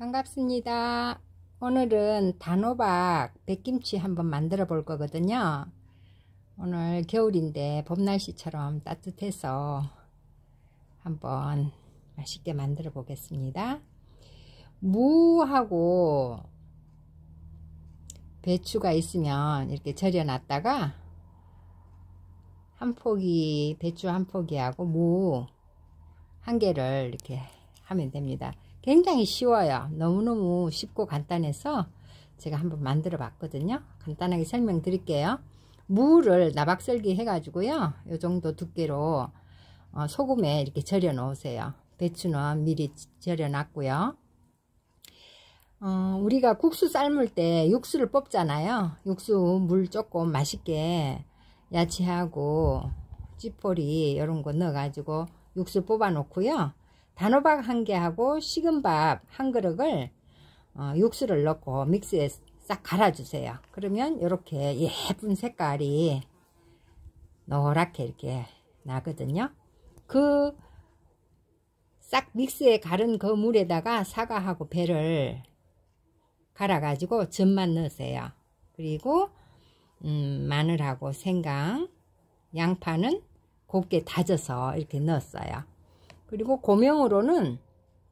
반갑습니다. 오늘은 단호박 백김치 한번 만들어 볼 거거든요. 오늘 겨울인데 봄 날씨처럼 따뜻해서 한번 맛있게 만들어 보겠습니다. 무하고 배추가 있으면 이렇게 절여 놨다가 한 포기 배추 한 포기하고 무 한 개를 이렇게 하면 됩니다. 굉장히 쉬워요. 너무너무 쉽고 간단해서 제가 한번 만들어 봤거든요. 간단하게 설명드릴게요. 무를 나박썰기 해가지고요. 요 정도 두께로 어, 소금에 이렇게 절여 놓으세요. 배추는 미리 절여 놨고요. 어, 우리가 국수 삶을 때 육수를 뽑잖아요. 육수 물 조금 맛있게 야채하고 찌포리 이런 거 넣어가지고 육수 뽑아 놓고요. 단호박 한 개하고 식은 밥 한 그릇을 어, 육수를 넣고 믹스에 싹 갈아주세요. 그러면 이렇게 예쁜 색깔이 노랗게 이렇게 나거든요. 그 싹 믹스에 갈은 그 물에다가 사과하고 배를 갈아가지고 젖만 넣으세요. 그리고 음, 마늘하고 생강, 양파는 곱게 다져서 이렇게 넣었어요. 그리고 고명으로는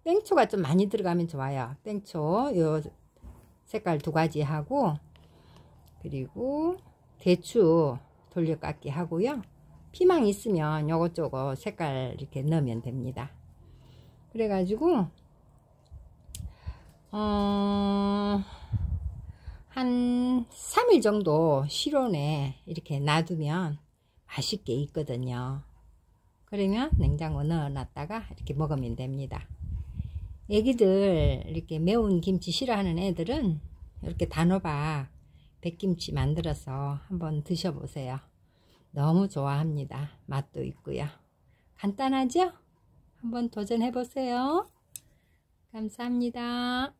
땡초가 좀 많이 들어가면 좋아요. 땡초 요 색깔 두 가지 하고 그리고 대추 돌려깎기 하고요. 피망 있으면 요것저것 색깔 이렇게 넣으면 됩니다. 그래가지고 어, 한 3일 정도 실온에 이렇게 놔두면 맛있게 익거든요. 그러면 냉장고 넣어놨다가 이렇게 먹으면 됩니다. 애기들 이렇게 매운 김치 싫어하는 애들은 이렇게 단호박 백김치 만들어서 한번 드셔보세요. 너무 좋아합니다. 맛도 있고요. 간단하죠? 한번 도전해보세요. 감사합니다.